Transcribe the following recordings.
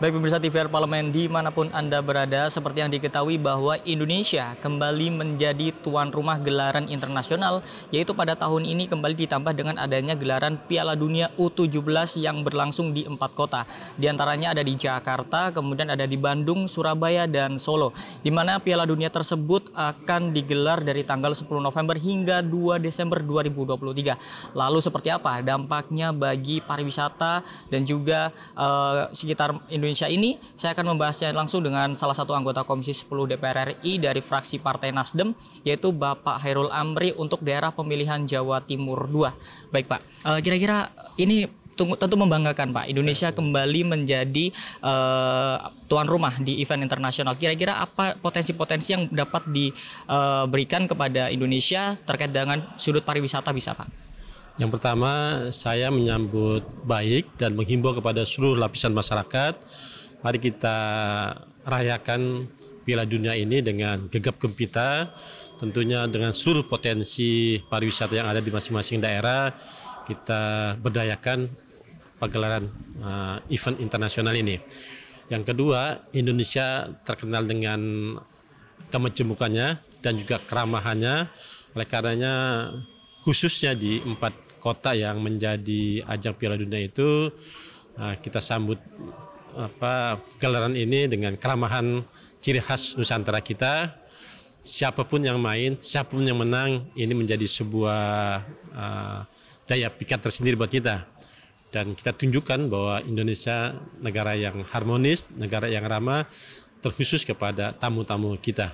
Baik pemirsa TVR Parlemen dimanapun Anda berada, seperti yang diketahui bahwa Indonesia kembali menjadi tuan rumah gelaran internasional, yaitu pada tahun ini kembali ditambah dengan adanya gelaran Piala Dunia U17 yang berlangsung di empat kota. Di antaranya ada di Jakarta, kemudian ada di Bandung, Surabaya, dan Solo. Di mana Piala Dunia tersebut akan digelar dari tanggal 10 November hingga 2 Desember 2023. Lalu seperti apa dampaknya bagi pariwisata dan juga uh, sekitar Indonesia Indonesia ini, saya akan membahasnya langsung dengan salah satu anggota Komisi 10 DPR RI dari fraksi Partai Nasdem, yaitu Bapak Hairul Amri untuk daerah pemilihan Jawa Timur 2. Baik Pak, eh, kira-kira ini tentu membanggakan Pak. Indonesia kembali menjadi uh, tuan rumah di event internasional. Kira-kira apa potensi-potensi yang dapat diberikan eh, uh, kepada Indonesia terkait dengan sudut pariwisata bisa Pak? Yang pertama, saya menyambut baik dan menghimbau kepada seluruh lapisan masyarakat, mari kita rayakan Piala Dunia ini dengan gegap gempita, tentunya dengan seluruh potensi pariwisata yang ada di masing-masing daerah, kita berdayakan pagelaran uh, event internasional ini. Yang kedua, Indonesia terkenal dengan kemajemukannya dan juga keramahannya. Oleh karenanya khususnya di empat kota yang menjadi ajang Piala Dunia itu eh, kita sambut apa gelaran ini dengan keramahan ciri khas Nusantara kita. Siapapun yang main, siapapun yang menang, ini menjadi sebuah uh, daya pikat tersendiri buat kita. Dan kita tunjukkan bahwa Indonesia negara yang harmonis, negara yang ramah, terkhusus kepada tamu-tamu kita.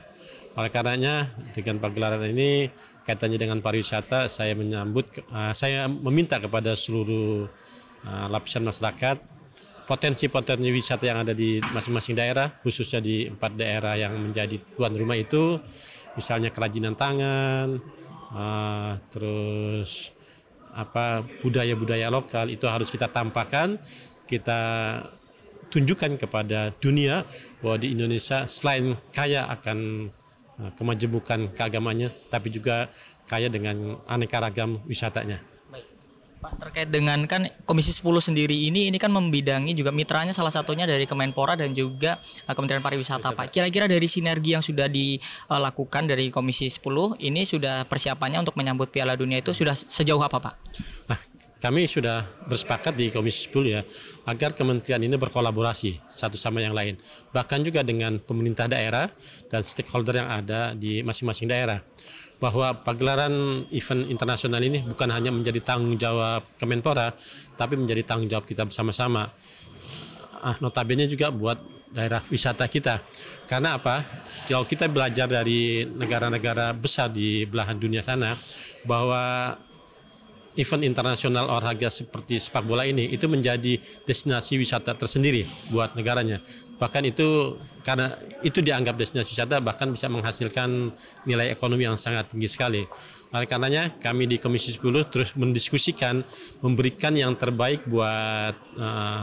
Oleh karenanya dengan pagelaran ini kaitannya dengan pariwisata saya menyambut ah, saya meminta kepada seluruh ah, lapisan masyarakat potensi-potensi wisata yang ada di masing-masing daerah khususnya di empat daerah yang menjadi tuan rumah itu misalnya kerajinan tangan ah, terus apa budaya-budaya lokal itu harus kita tampakkan kita tunjukkan kepada dunia bahwa di Indonesia selain kaya akan Eh, kemajemukan keagamannya, tapi juga kaya dengan aneka ragam wisatanya. Pak, terkait dengan kan Komisi 10 sendiri ini, ini kan membidangi juga mitranya salah satunya dari Kemenpora dan juga eh, Kementerian Pariwisata, Pak. Kira-kira dari sinergi yang sudah dilakukan dari Komisi 10 ini sudah persiapannya untuk menyambut Piala Dunia itu sudah sejauh apa, Pak? Nah, kami sudah bersepakat di Komisi 10 ya agar kementerian ini berkolaborasi satu sama yang lain bahkan juga dengan pemerintah daerah dan stakeholder yang ada di masing-masing daerah bahwa pagelaran event internasional ini bukan hanya menjadi tanggung jawab Kemenpora tapi menjadi tanggung jawab kita bersama-sama ah, notabene juga buat daerah wisata kita karena apa kalau kita belajar dari negara-negara besar di belahan dunia sana bahwa event internasional olahraga seperti sepak bola ini itu menjadi destinasi wisata tersendiri buat negaranya. Bahkan itu karena itu dianggap destinasi wisata bahkan bisa menghasilkan nilai ekonomi yang sangat tinggi sekali. Oleh karenanya kami di Komisi 10 terus mendiskusikan memberikan yang terbaik buat bangsa eh,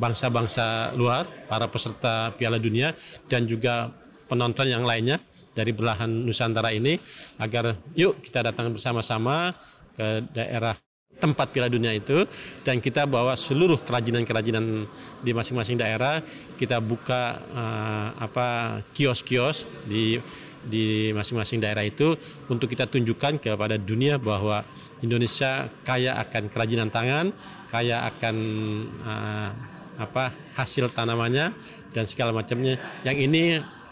bangsa-bangsa luar, para peserta Piala Dunia dan juga penonton yang lainnya dari belahan Nusantara ini agar yuk kita datang bersama-sama ke daerah tempat Piala Dunia itu dan kita bawa seluruh kerajinan-kerajinan di masing-masing daerah kita buka uh, apa kios-kios di di masing-masing daerah itu untuk kita tunjukkan kepada dunia bahwa Indonesia kaya akan kerajinan tangan, kaya akan uh, apa hasil tanamannya dan segala macamnya. Yang ini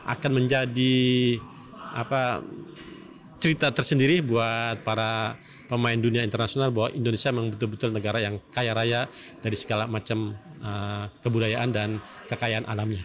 akan menjadi apa cerita tersendiri buat para pemain dunia internasional bahwa Indonesia memang betul-betul negara yang kaya raya dari segala macam uh, kebudayaan dan kekayaan alamnya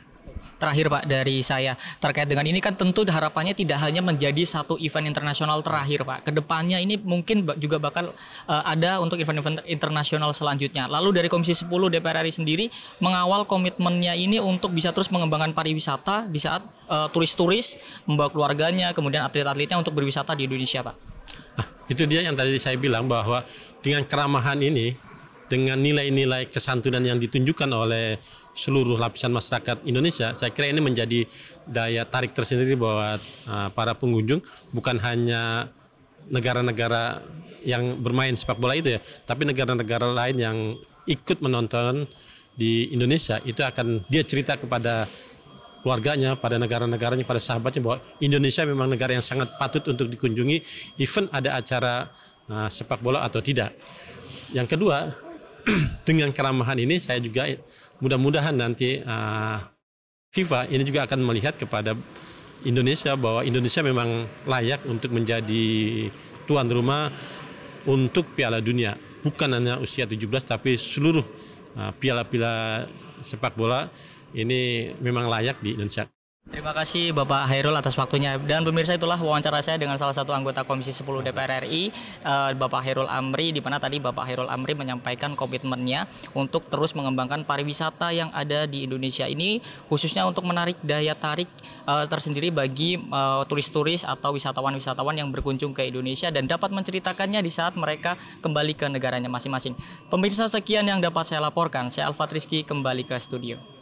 terakhir Pak dari saya terkait dengan ini kan tentu harapannya tidak hanya menjadi satu event internasional terakhir Pak. Kedepannya ini mungkin juga bakal uh, ada untuk event-event internasional selanjutnya. Lalu dari Komisi 10 DPR RI sendiri mengawal komitmennya ini untuk bisa terus mengembangkan pariwisata di saat turis eh, turis-turis membawa keluarganya kemudian atlet-atletnya untuk berwisata di Indonesia Pak. Nah, itu dia yang tadi saya bilang bahwa dengan keramahan ini dengan nilai-nilai kesantunan yang ditunjukkan oleh seluruh lapisan masyarakat Indonesia, saya kira ini menjadi daya tarik tersendiri bahwa eh, para pengunjung bukan hanya negara-negara yang bermain sepak bola itu ya, tapi negara-negara lain yang ikut menonton di Indonesia itu akan dia cerita kepada keluarganya, pada negara-negaranya, pada sahabatnya bahwa Indonesia memang negara yang sangat patut untuk dikunjungi, even ada acara eh, sepak bola atau tidak. Yang kedua, dengan keramahan ini saya juga mudah-mudahan nanti uh, FIFA ini juga akan melihat kepada Indonesia bahwa Indonesia memang layak untuk menjadi tuan rumah untuk Piala Dunia. Bukan hanya usia 17 tapi seluruh ah, piala-piala uh, sepak bola ini memang layak di Indonesia. Terima kasih Bapak Hairul atas waktunya. Dan pemirsa itulah wawancara saya dengan salah satu anggota Komisi 10 DPR RI, Bapak Hairul Amri, di mana tadi Bapak Hairul Amri menyampaikan komitmennya untuk terus mengembangkan pariwisata yang ada di Indonesia ini, khususnya untuk menarik daya tarik eh, tersendiri bagi eh, turis-turis atau wisatawan-wisatawan yang berkunjung ke Indonesia dan dapat menceritakannya di saat mereka kembali ke negaranya masing-masing. Pemirsa sekian yang dapat saya laporkan. Saya Alfat Rizky kembali ke studio.